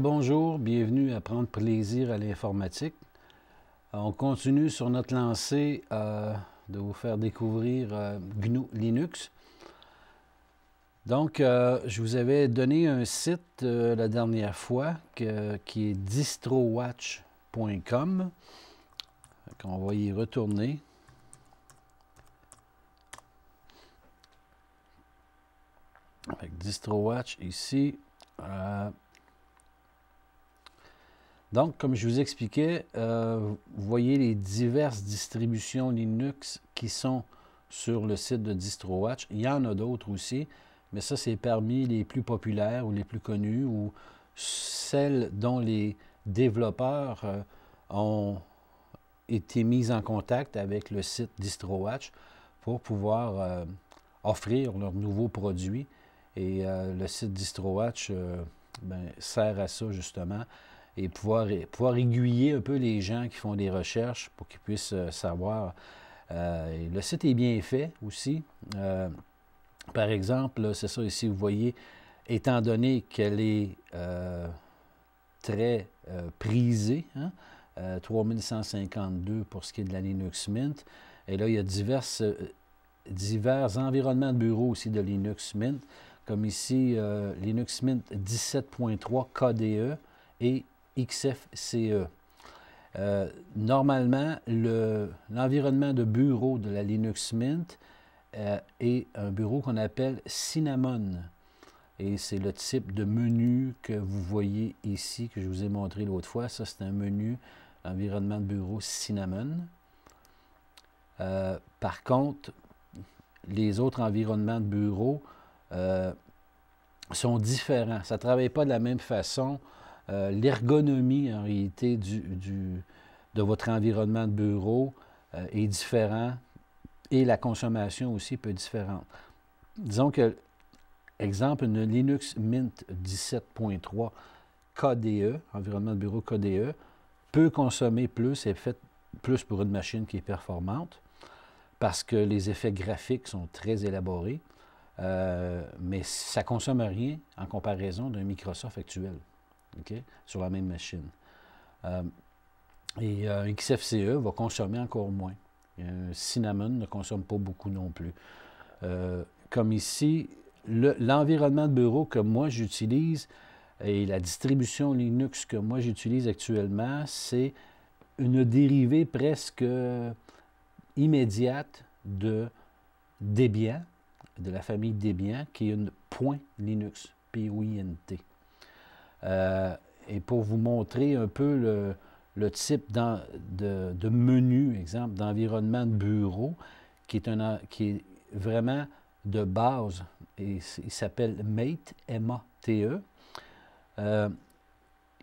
Bonjour, bienvenue à Prendre plaisir à l'informatique. On continue sur notre lancée euh, de vous faire découvrir euh, GNU Linux. Donc, euh, je vous avais donné un site la dernière fois qui est distrowatch.com. On va y retourner. Avec DistroWatch ici. Donc, comme je vous expliquais, euh, vous voyez les diverses distributions Linux qui sont sur le site de DistroWatch. Il y en a d'autres aussi, mais ça, c'est parmi les plus populaires ou les plus connus ou celles dont les développeurs euh, ont été mis en contact avec le site DistroWatch pour pouvoir euh, offrir leurs nouveaux produits. Et le site DistroWatch ben, sert à ça justement, et pouvoir, aiguiller un peu les gens qui font des recherches pour qu'ils puissent euh, savoir. Euh, le site est bien fait aussi. Euh, par exemple, c'est ça ici, vous voyez, étant donné qu'elle est très prisée, 3152 hein, pour ce qui est de la Linux Mint, et là, il y a divers environnements de bureau aussi de Linux Mint, comme ici Linux Mint 17.3 KDE et XFCE. Euh, normalement, l'environnement de bureau de la Linux Mint euh, est un bureau qu'on appelle Cinnamon. Et c'est le type de menu que vous voyez ici, que je vous ai montré l'autre fois. Ça, c'est un menu l'environnement de bureau Cinnamon. Euh, par contre, les autres environnements de bureau sont différents. Ça ne travaille pas de la même façon euh, l'ergonomie en réalité de votre environnement de bureau euh, est différent et la consommation aussi peut être différente. Disons que, exemple, une Linux Mint 17.3 KDE, environnement de bureau KDE, peut consommer plus et fait plus pour une machine qui est performante parce que les effets graphiques sont très élaborés, euh, mais ça consomme rien en comparaison d'un Microsoft actuel sur la même machine. Euh, et un euh, XFCE va consommer encore moins. Un euh, cinnamon ne consomme pas beaucoup non plus. comme ici, l'environnement de bureau que moi j'utilise et la distribution Linux que moi j'utilise actuellement, c'est une dérivée presque immédiate de Debian, de la famille Debian, qui est une point Linux, P-O-I-N-T. Euh, et pour vous montrer un peu le, type de, menu, exemple, d'environnement de bureau, qui est, un, qui est vraiment de base. il s'appelle Mate, M-A-T-E. Euh,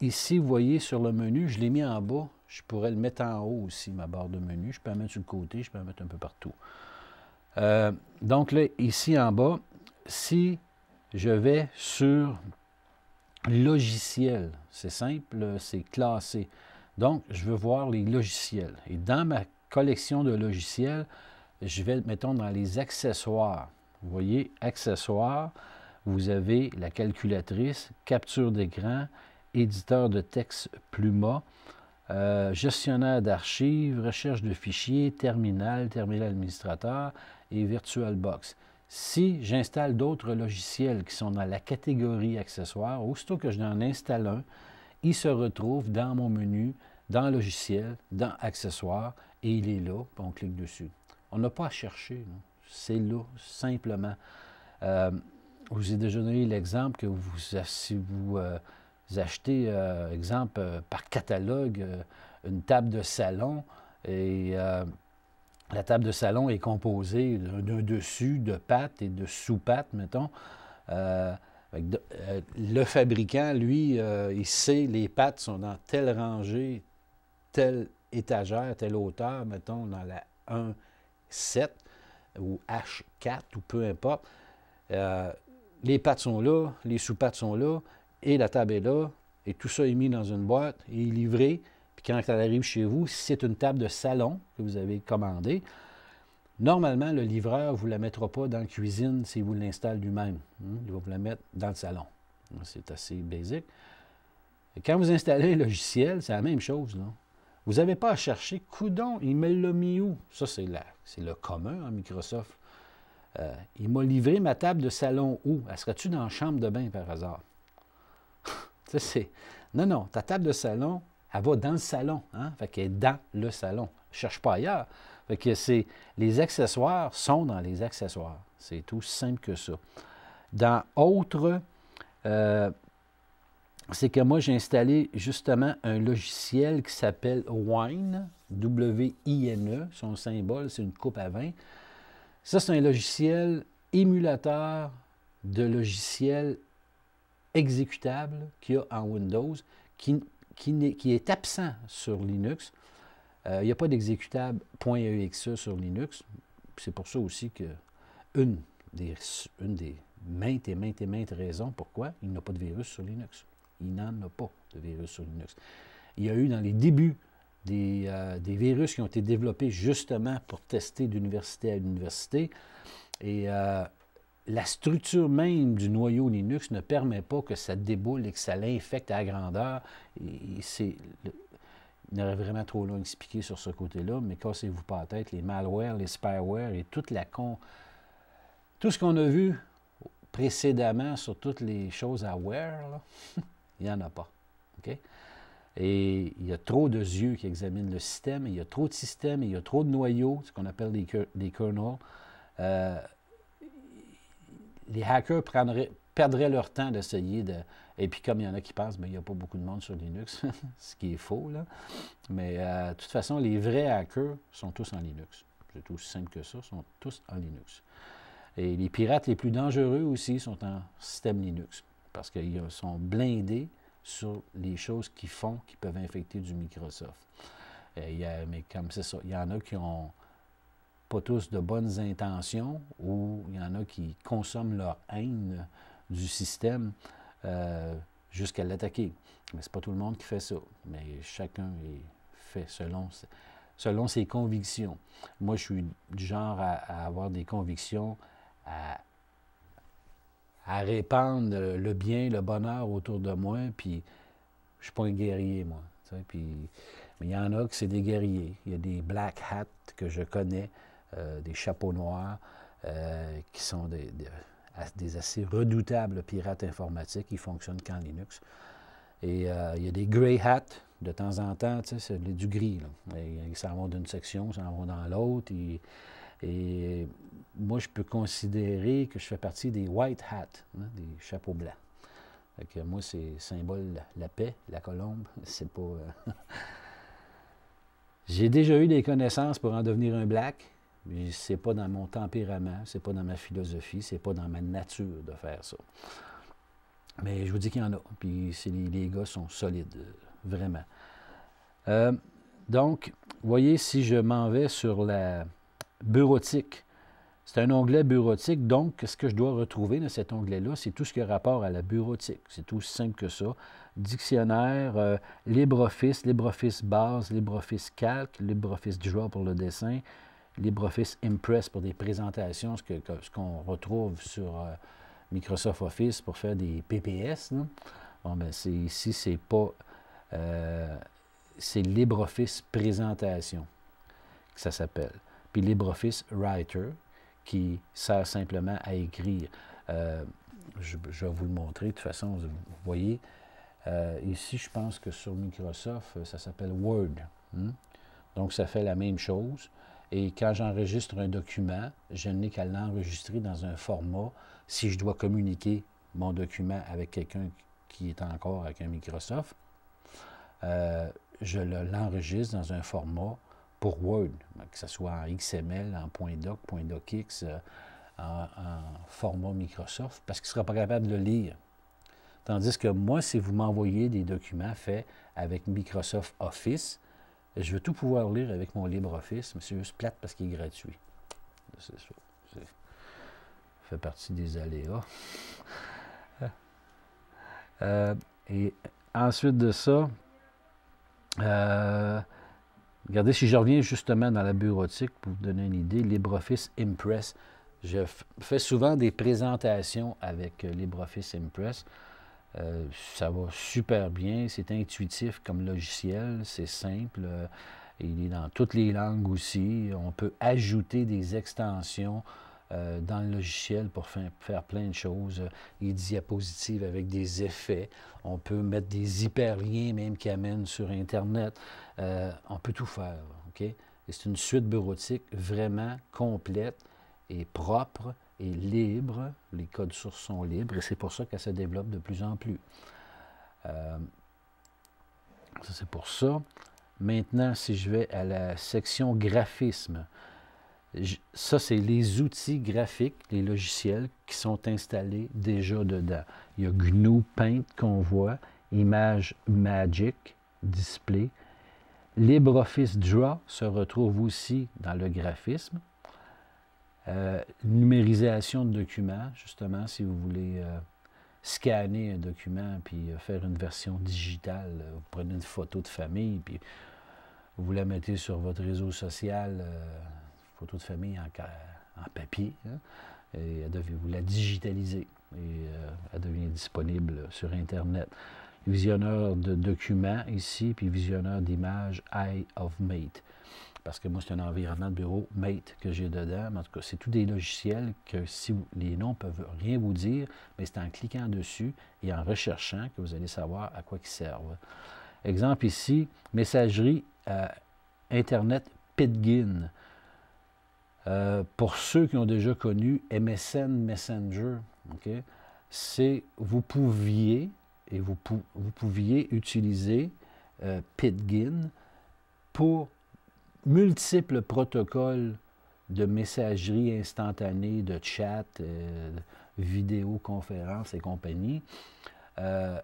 ici, vous voyez sur le menu, je l'ai mis en bas. Je pourrais le mettre en haut aussi, ma barre de menu. Je peux la mettre sur le côté, je peux la mettre un peu partout. Euh, donc là, ici en bas, si je vais sur logiciels. C'est simple, c'est classé. Donc, je veux voir les logiciels. Et dans ma collection de logiciels, je vais, mettons, dans les accessoires. Vous voyez, accessoires, vous avez la calculatrice, capture d'écran, éditeur de texte Pluma, euh, gestionnaire d'archives, recherche de fichiers, terminal, terminal administrateur et VirtualBox. Si j'installe d'autres logiciels qui sont dans la catégorie accessoires, aussitôt que je installe un, il se retrouve dans mon menu, dans logiciel, dans accessoires, et il est là, on clique dessus. On n'a pas à chercher, c'est là, simplement. Euh, je vous ai déjà donné l'exemple que si vous, euh, achetez, euh, exemple, par catalogue, une table de salon, et la table de salon est composée d'un dessus, de pâte et de sous pattes mettons. Euh, euh, le fabricant, lui, euh, il sait les pattes sont dans telle rangée, telle étagère, telle hauteur, mettons, dans la 1-7 ou H4 ou peu importe. les pattes sont là, les sous pattes sont là, et la table est là, et tout ça est mis dans une boîte et livré quand elle arrive chez vous, si c'est une table de salon que vous avez commandée, normalement, le livreur ne vous la mettra pas dans la cuisine s'il vous l'installe lui-même. Hein. Il va vous la mettre dans le salon. C'est assez basique. Quand vous installez un logiciel, c'est la même chose. Vous n'avez pas à chercher Coudon, il me l'a mis où Ça, c'est le commun à Microsoft. Euh, il m'a livré ma table de salon où Elle que tu dans la chambre de bain par hasard Non, non, ta table de salon, elle va dans le salon. Hein? Fait qu'elle est dans le salon. Je cherche pas ailleurs. Fait que c'est, les accessoires sont dans les accessoires. C'est tout simple que ça. Dans Autre, euh, c'est que moi, j'ai installé justement un logiciel qui s'appelle Wine, W-I-N-E. Son symbole, c'est une coupe à vin. Ça, c'est un logiciel émulateur de logiciels exécutables qu'il y a en Windows qui qui, est absent sur Linux. Euh, il n'y a pas d'exécutable .exe e sur Linux. C'est pour ça aussi que une des, maintes et maintes et maintes raisons pourquoi il n'a pas de virus sur Linux. Il n'en a pas de virus sur Linux. Il y a eu dans les débuts des, euh, virus qui ont été développés justement pour tester d'université à université. Et euh, la structure même du noyau Linux ne permet pas que ça déboule et que ça l'infecte à grandeur. Et, c'est, il aurait vraiment trop long à expliquer sur ce côté-là, mais cassez-vous pas la tête. Les malware, les spyware et toute la con. Tout ce qu'on a vu précédemment sur toutes les choses à ware, il n'y en a pas. OK? Et il y a trop de yeux qui examinent le système, il y a trop de systèmes, il y a trop de noyaux, ce qu'on appelle des, kernels. Euh, les hackers perdraient leur temps d'essayer de. Et puis, comme il y en a qui pensent, mais ben, il n'y a pas beaucoup de monde sur Linux, ce qui est faux, là. Mais euh, de toute façon, les vrais hackers sont tous en Linux. C'est aussi simple que ça, sont tous en Linux. Et les pirates les plus dangereux aussi sont en système Linux, parce qu'ils sont blindés sur les choses qu'ils font qui peuvent infecter du Microsoft. mais comme c'est ça, il y en a qui ont tous de bonnes intentions ou il y en a qui consomment leur haine du système euh, jusqu'à l'attaquer. Mais ce n'est pas tout le monde qui fait ça. Mais chacun est fait selon, selon ses convictions. Moi, je suis du genre à, avoir des convictions, à, à, répandre le bien, le bonheur autour de moi, puis je ne suis pas un guerrier, moi. Puis, mais il y en a que c'est des guerriers. Il y a des black hats que je connais euh, des chapeaux noirs, euh, qui sont des, assez redoutables pirates informatiques. Ils fonctionnent qu'en Linux. Et euh, il y a des grey hats de temps en temps, tu sais, c'est du gris. ils s'en vont d'une section, ils s'en vont dans l'autre. Et, moi, je peux considérer que je fais partie des white hats, hein, des chapeaux blancs. Fait que moi, c'est symbole la paix, la colombe. C'est pas. J'ai déjà eu des connaissances pour en devenir un black. Ce c'est pas dans mon tempérament, c'est pas dans ma philosophie, c'est pas dans ma nature de faire ça. Mais je vous dis qu'il y en a. Puis les, gars sont solides, vraiment. Euh, donc, voyez, si je m'en vais sur la bureautique, c'est un onglet bureautique, donc ce que je dois retrouver dans cet onglet-là, c'est tout ce qui a rapport à la bureautique. C'est tout simple que ça. Dictionnaire, euh, LibreOffice, LibreOffice base, LibreOffice calque, LibreOffice Draw pour le dessin, LibreOffice Impress pour des présentations, ce qu'on retrouve sur euh, Microsoft Office pour faire des PPS. Bon, ben, ici, c'est pas. Euh, c'est LibreOffice Présentation que ça s'appelle. Puis LibreOffice Writer qui sert simplement à écrire. Euh, je, vais vous le montrer. De toute façon, vous, voyez. ici, je pense que sur Microsoft, ça s'appelle Word. Hein. Donc, ça fait la même chose. Et quand j'enregistre un document, je n'ai qu'à l'enregistrer dans un format si je dois communiquer mon document avec quelqu'un qui est encore avec un Microsoft. Euh, je l'enregistre dans un format pour Word, que ce soit en XML, en .doc, .docx, euh, en, format Microsoft, parce qu'il ne sera pas capable de le lire. Tandis que moi, si vous m'envoyez des documents faits avec Microsoft Office, je veux tout pouvoir lire avec mon LibreOffice, mais c'est juste plate parce qu'il est gratuit. C'est ça. Ça fait partie des aléas. Euh, et ensuite de ça, euh, regardez, si je reviens justement dans la bureautique pour vous donner une idée, LibreOffice Impress. Je fais souvent des présentations avec euh, LibreOffice Impress. Euh, ça va super bien, c'est intuitif comme logiciel, c'est simple. Euh, il est dans toutes les langues aussi. On peut ajouter des extensions euh, dans le logiciel pour faire, plein de choses. Des diapositives avec des effets. On peut mettre des hyperliens même qui amènent sur Internet. on peut tout faire. ok C'est une suite bureautique vraiment complète et propre est libre, les codes sources sont libres, et c'est pour ça qu'elle se développe de plus en plus. Euh, ça, c'est pour ça. Maintenant, si je vais à la section graphisme, ça, c'est les outils graphiques, les logiciels qui sont installés déjà dedans. Il y a GNU Paint qu'on voit, Image Magic, Display. LibreOffice Draw se retrouve aussi dans le graphisme. Euh, numérisation de documents, justement, si vous voulez euh, scanner un document puis euh, faire une version digitale. Vous prenez une photo de famille, puis vous la mettez sur votre réseau social, photo de famille en, papier, et vous la digitalisez. Et elle devient disponible sur Internet. Visionneur de documents ici, puis visionneur d'images, Eye of Mate parce que moi, c'est un environnement de bureau Mate que j'ai dedans. Mais en tout cas, c'est tous des logiciels que si les noms peuvent rien vous dire, mais c'est en cliquant dessus et en recherchant que vous allez savoir à quoi ils servent. Exemple ici, messagerie euh, Internet Pitgin. Euh, pour ceux qui ont déjà connu MSN Messenger, c'est vous pouviez et vous, vous pouviez utiliser euh, PitGuin pour multiples protocoles de messagerie instantanée, de chat, vidéo, euh, vidéoconférence et compagnie, euh,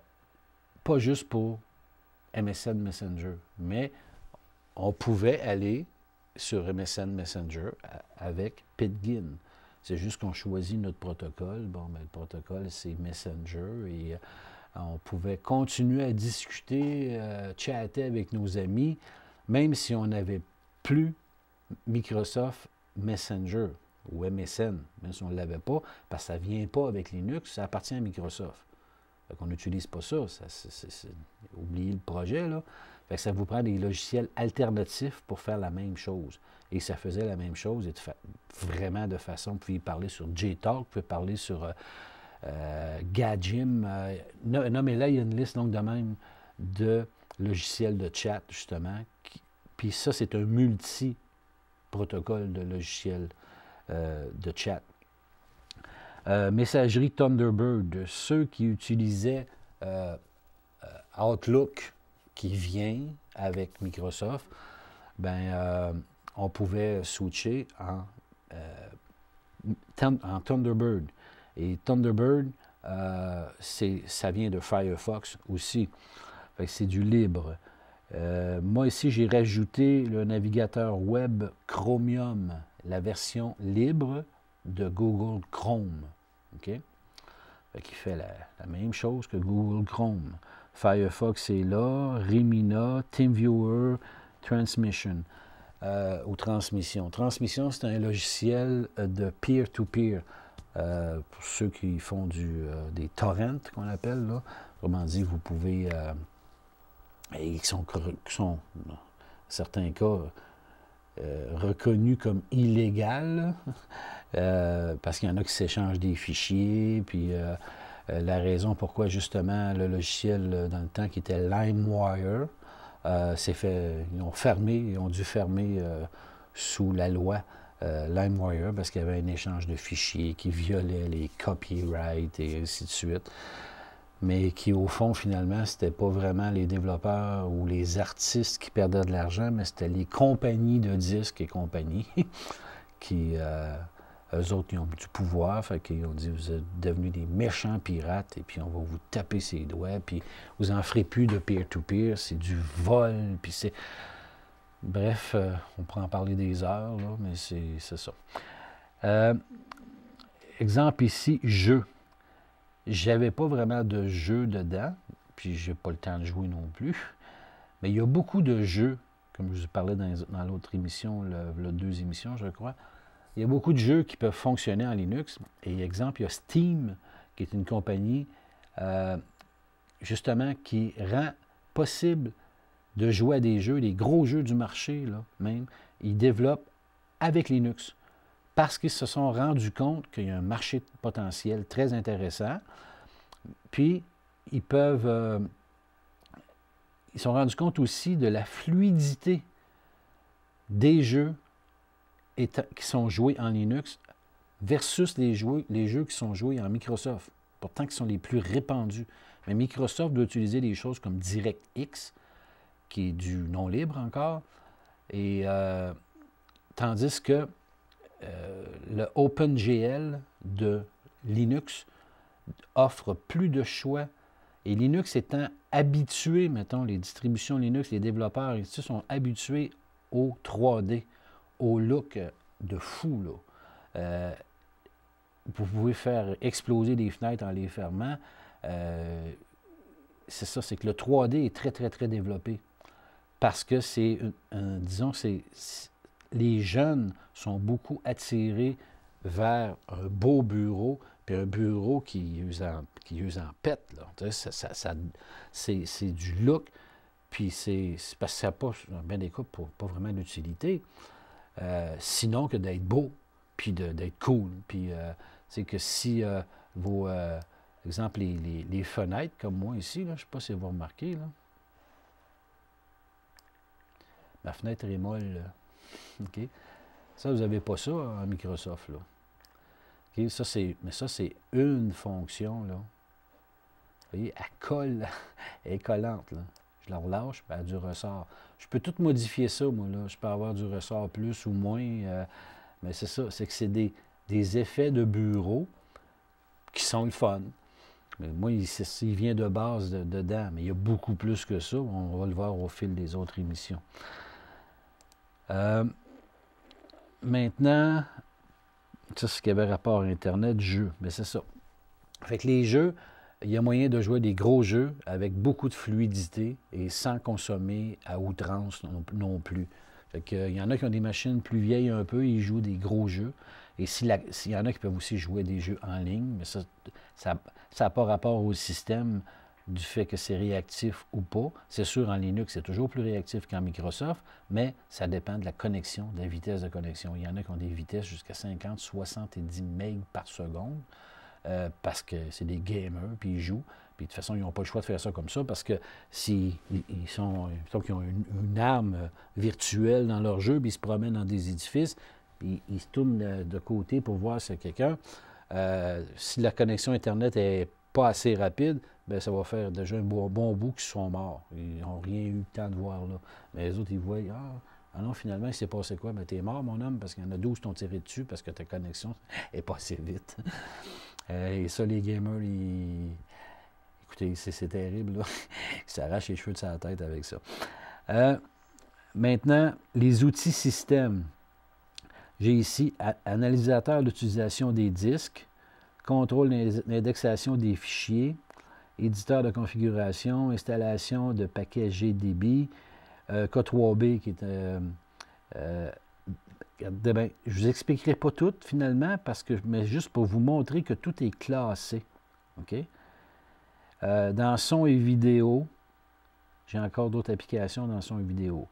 pas juste pour MSN Messenger, mais on pouvait aller sur MSN Messenger euh, avec Pitgin. C'est juste qu'on choisit notre protocole. Bon, mais ben, le protocole, c'est Messenger et on pouvait continuer à discuter, chatter avec nos amis, même si on n'avait plus Microsoft Messenger ou MSN, même si on ne l'avait pas, parce que ça ne vient pas avec Linux, ça appartient à Microsoft. Donc, on n'utilise pas ça, oubliez le projet. Là. Fait ça vous prend des logiciels alternatifs pour faire la même chose. Et ça faisait la même chose, et vraiment de façon, vous pouvez parler sur JTalk, vous pouvez parler sur euh, non, mais là, il y a une liste donc de même de logiciels de chat, justement, puis ça, c'est un multi-protocole de logiciel euh, de chat. Euh, messagerie Thunderbird, ceux qui utilisaient euh, Outlook qui vient avec Microsoft, ben, on pouvait switcher en, en Thunderbird. Et Thunderbird, ça vient de Firefox aussi. C'est du libre. Euh, moi, ici, j'ai rajouté le navigateur web Chromium, la version libre de Google Chrome. OK? Fait fait la, même chose que Google Chrome. Firefox est là, Remina, TeamViewer, Transmission euh, ou Transmission. Transmission, c'est un logiciel de peer-to-peer. Euh, pour ceux qui font du, des torrents, qu'on appelle, là. autrement dit, vous pouvez et qui sont, dans certains cas, euh, reconnus comme illégales, euh, parce qu'il y en a qui s'échangent des fichiers, puis euh, la raison pourquoi justement le logiciel dans le temps qui était LimeWire s'est fait, ils ont fermé, ils ont dû fermer sous la loi LimeWire parce qu'il y avait un échange de fichiers qui violait les copyrights et ainsi de suite mais qui, au fond, finalement, c'était pas vraiment les développeurs ou les artistes qui perdaient de l'argent, mais c'était les compagnies de disques et compagnies qui, euh, eux autres, ils ont du pouvoir, fait ont dit, vous êtes devenus des méchants pirates, et puis on va vous taper ses doigts, puis vous en ferez plus de peer-to-peer, c'est du vol, puis c'est... Bref, euh, on pourrait en parler des heures, là, mais c'est ça. Euh, exemple ici, jeu. J'avais pas vraiment de jeu dedans, puis j'ai pas le temps de jouer non plus. Mais il y a beaucoup de jeux, comme je vous parlais dans, dans l'autre émission, le deux émissions, je crois. Il y a beaucoup de jeux qui peuvent fonctionner en Linux. Et exemple, il y a Steam, qui est une compagnie euh, justement qui rend possible de jouer à des jeux, des gros jeux du marché, là, même. Ils développent avec Linux parce qu'ils se sont rendus compte qu'il y a un marché potentiel très intéressant. Puis, ils peuvent... Euh, ils se sont rendus compte aussi de la fluidité des jeux qui sont joués en Linux versus les jeux, qui sont joués en Microsoft, pourtant qui sont les plus répandus. Mais Microsoft doit utiliser des choses comme DirectX, qui est du non libre encore, et euh, tandis que euh, le OpenGL de Linux offre plus de choix. Et Linux étant habitué, mettons, les distributions Linux, les développeurs ils sont habitués au 3D, au look de fou. Euh, vous pouvez faire exploser des fenêtres en les fermant. Euh, c'est ça, c'est que le 3D est très, très, très développé. Parce que c'est, disons, c'est, les jeunes sont beaucoup attirés vers un beau bureau, puis un bureau qui eux en, qui pète. c'est du look, puis c'est parce que ça n'a pas, bien des pas, vraiment d'utilité, euh, sinon que d'être beau, puis d'être cool. Puis c'est euh, que si euh, vos, exemple, les, fenêtres, comme moi ici, je ne sais pas si vous remarquez, là. ma fenêtre est molle. OK? Ça, vous n'avez pas ça à euh, Microsoft, là. Ça, c'est, mais ça, c'est une fonction, là. Vous voyez, elle colle, elle est collante, Je la relâche, ben, elle a du ressort. Je peux tout modifier ça, moi, là. Je peux avoir du ressort plus ou moins. Euh, mais c'est ça, c'est que c'est des, effets de bureau qui sont le fun. Mais moi, il, vient de base dedans, mais il y a beaucoup plus que ça. On va le voir au fil des autres émissions. Euh, maintenant, ça, ce qui avait rapport à Internet, jeux. Mais c'est ça. Fait que les jeux, il y a moyen de jouer des gros jeux avec beaucoup de fluidité et sans consommer à outrance non, plus. Fait que, il euh, y en a qui ont des machines plus vieilles un peu, ils jouent des gros jeux. Et s'il y en a qui peuvent aussi jouer des jeux en ligne, mais ça n'a ça, pas rapport au système du fait que c'est réactif ou pas. C'est sûr, en Linux, c'est toujours plus réactif qu'en Microsoft, mais ça dépend de la connexion, de la vitesse de connexion. Il y en a qui ont des vitesses jusqu'à 50, 70 MB par seconde. Euh, parce que c'est des gamers, puis ils jouent. Puis de toute façon, ils n'ont pas le choix de faire ça comme ça, parce que s'ils sont, ont une, arme virtuelle dans leur jeu, puis ils se promènent dans des édifices, puis ils se tournent de côté pour voir si quelqu'un. Euh, si la connexion Internet est pas assez rapide, bien, ça va faire déjà un bon, bout qu'ils sont morts. Ils n'ont rien eu le temps de voir là. Mais les autres, ils voient, ah, ah, non, finalement, il s'est passé quoi? Ben, t'es mort, mon homme, parce qu'il y en a 12 qui t'ont tiré dessus parce que ta connexion est passée vite. Euh, et ça, les gamers, ils... Écoutez, c'est terrible, là. Ils s'arrachent les cheveux de sa tête avec ça. Euh, maintenant, les outils système. J'ai ici analysateur d'utilisation des disques contrôle d'indexation des fichiers, éditeur de configuration, installation de paquets GDB, euh, K3B qui est... Euh, euh, je ne vous expliquerai pas tout finalement, parce que, mais juste pour vous montrer que tout est classé. OK? Euh, dans son et vidéo, j'ai encore d'autres applications dans son et vidéo.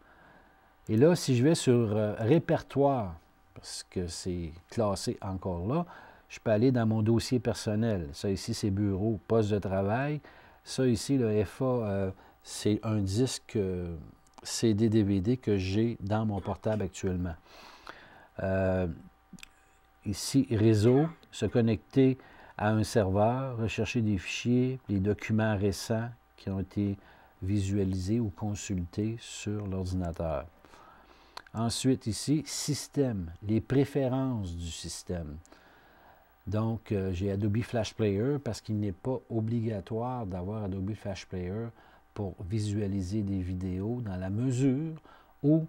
Et là, si je vais sur répertoire, parce que c'est classé encore là, je peux aller dans mon dossier personnel. Ça ici, c'est bureau, poste de travail. Ça ici, le FA, euh, c'est un disque euh, CD-DVD que j'ai dans mon portable actuellement. Euh, ici, réseau, se connecter à un serveur, rechercher des fichiers, les documents récents qui ont été visualisés ou consultés sur l'ordinateur. Ensuite, ici, système, les préférences du système. Donc, euh, j'ai Adobe Flash Player parce qu'il n'est pas obligatoire d'avoir Adobe Flash Player pour visualiser des vidéos dans la mesure où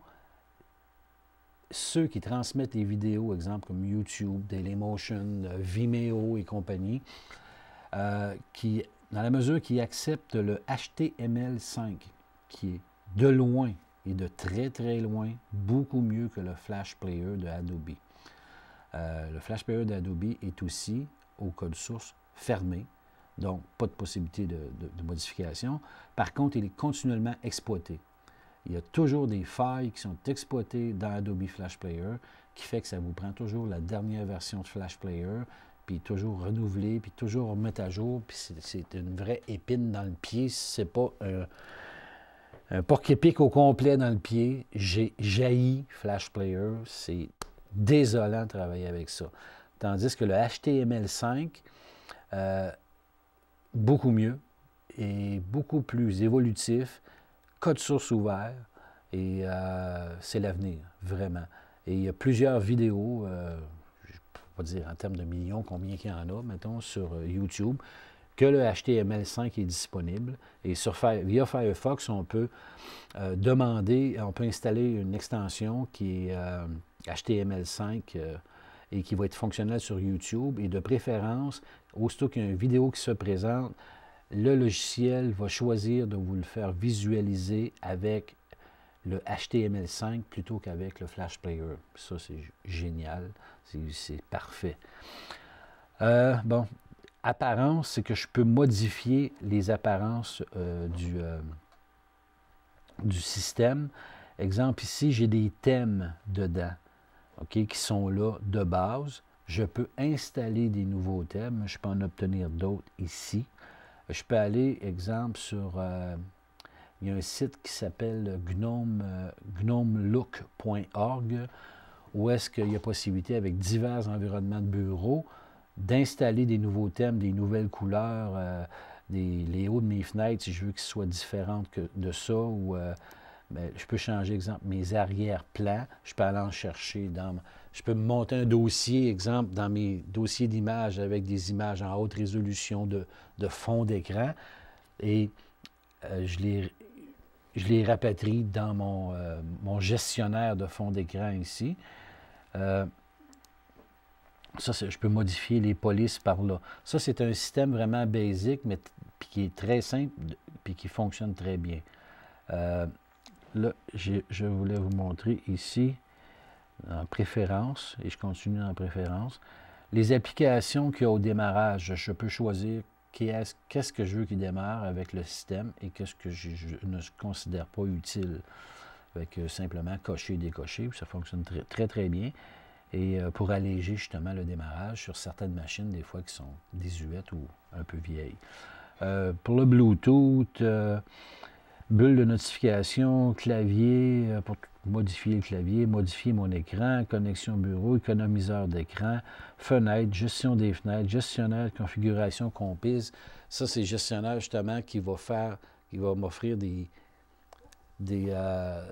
ceux qui transmettent des vidéos, exemple comme YouTube, Dailymotion, euh, Vimeo et compagnie, euh, qui, dans la mesure qu'ils acceptent le HTML5, qui est de loin et de très très loin beaucoup mieux que le Flash Player de Adobe. Euh, le flash player d'Adobe est aussi au code source fermé, donc pas de possibilité de, modification. Par contre, il est continuellement exploité. Il y a toujours des failles qui sont exploitées dans Adobe Flash Player, qui fait que ça vous prend toujours la dernière version de Flash Player, puis toujours renouvelé, puis toujours remettre à jour, puis c'est une vraie épine dans le pied, c'est pas... un porc épic au complet dans le pied. J'ai jailli Flash Player. C'est désolant de travailler avec ça. Tandis que le HTML5, euh, beaucoup mieux et beaucoup plus évolutif, code source ouvert, et euh, c'est l'avenir, vraiment. Et il y a plusieurs vidéos, euh, je ne peux pas dire en termes de millions combien il y en a, mettons, sur YouTube, que le HTML5 est disponible. Et sur via Firefox, on peut euh, demander, on peut installer une extension qui est HTML5 euh, euh, et qui va être fonctionnelle sur YouTube. Et de préférence, aussitôt qu'il y a une vidéo qui se présente, le logiciel va choisir de vous le faire visualiser avec le HTML5 plutôt qu'avec le Flash Player. Ça, c'est génial. C'est parfait. bon, apparence, c'est que je peux modifier les apparences euh, euh, du, système. Exemple, ici, j'ai des thèmes dedans qui sont là de base. Je peux installer des nouveaux thèmes. Je peux en obtenir d'autres ici. Je peux aller, exemple, sur... Euh, il y a un site qui s'appelle gnome, gnomelook.org où est-ce qu'il y a possibilité avec divers environnements de bureaux d'installer des nouveaux thèmes, des nouvelles couleurs, euh, les hauts de mes fenêtres, si je veux qu'ils soient différentes que de ça, ou euh, ben, je peux changer, exemple, mes arrière-plans, je peux aller en chercher dans... Je peux monter un dossier, exemple, dans mes dossiers d'images avec des images en haute résolution de, de fond d'écran, et euh, je les je les rapatrie dans mon, gestionnaire de fond d'écran ici. Ça, je peux modifier les polices par là. Ça, c'est un système vraiment basique, mais qui est très simple, puis qui fonctionne très bien. Euh, là, je voulais vous montrer ici, en préférence, et je continue en préférence, les applications qu'il y a au démarrage. Je peux choisir qu'est-ce que je veux qui démarre avec le système et qu'est-ce que je, ne considère pas utile. Avec simplement cocher et décocher, ça fonctionne très, très, très bien. Et euh, pour alléger justement le démarrage sur certaines machines, des fois qui sont désuètes ou un peu vieilles. Euh, pour le Bluetooth, euh, bulle de notification, clavier, pour modifier le clavier, modifier mon écran, connexion bureau, économiseur d'écran, fenêtre, gestion des fenêtres, gestionnaire, configuration, compise. Ça, c'est gestionnaire justement qui va faire, qui va m'offrir des, des,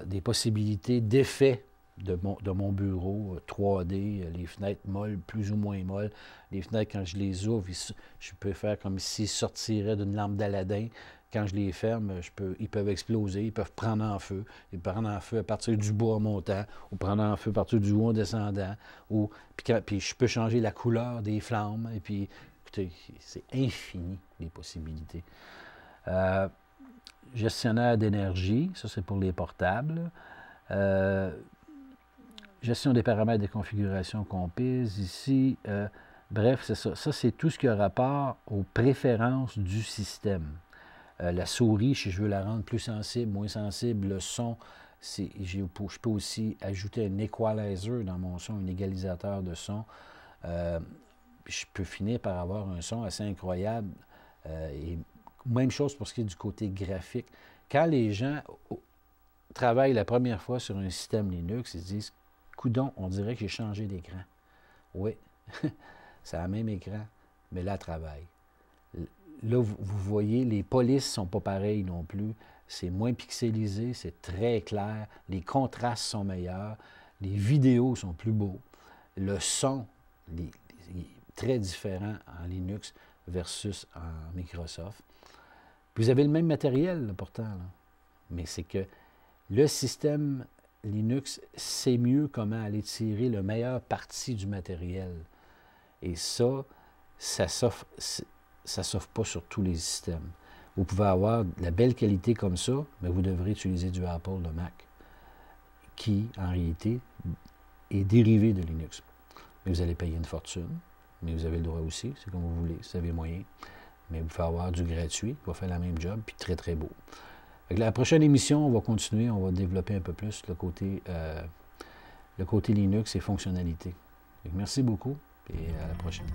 des, possibilités d'effet de mon, de mon bureau 3D, euh, euh, les fenêtres molles, plus ou moins molles. Les fenêtres, quand je les ouvre, je peux faire comme s'ils sortiraient d'une lampe d'Aladin. Quand je les ferme, je peux, ils peuvent exploser, ils peuvent prendre en feu. Ils peuvent prendre en feu à partir du bois montant, ou prendre en feu à partir du haut descendant. Ou, puis, puis je peux changer la couleur des flammes. Et puis, écoutez, c'est infini les possibilités. Euh, gestionnaire d'énergie, ça c'est pour les portables gestion des paramètres de configuration compise ici. Euh, bref, c'est ça. Ça, c'est tout ce qui a rapport aux préférences du système. Euh, la souris, si je veux la rendre plus sensible, moins sensible, le son, je peux aussi ajouter un equalizer dans mon son, un égalisateur de son. Euh, je peux finir par avoir un son assez incroyable. même chose pour ce qui est du côté graphique. Quand les gens travaillent la première fois sur un système Linux, ils disent Coudon, on dirait que j'ai changé d'écran. Oui, c'est le même écran, mais là, travail. travaille. Là, vous, voyez, les polices ne sont pas pareilles non plus. C'est moins pixelisé, c'est très clair. Les contrastes sont meilleurs. Les vidéos sont plus beaux. Le son est très différent en Linux versus en Microsoft. vous avez le même matériel, pourtant. Mais c'est que le système Linux sait mieux comment aller tirer le meilleur parti du matériel. Et ça, ça ne s'offre pas sur tous les systèmes. Vous pouvez avoir de la belle qualité comme ça, mais vous devrez utiliser du Apple, de Mac, qui, en réalité, est dérivé de Linux. Mais vous allez payer une fortune, mais vous avez le droit aussi, c'est comme vous voulez, vous avez moyen. Mais vous pouvez avoir du gratuit, qui va faire la même job, puis très, très beau. Avec la prochaine émission, on va continuer, on va développer un peu plus le côté, euh, le côté Linux et fonctionnalités. merci beaucoup et à la prochaine.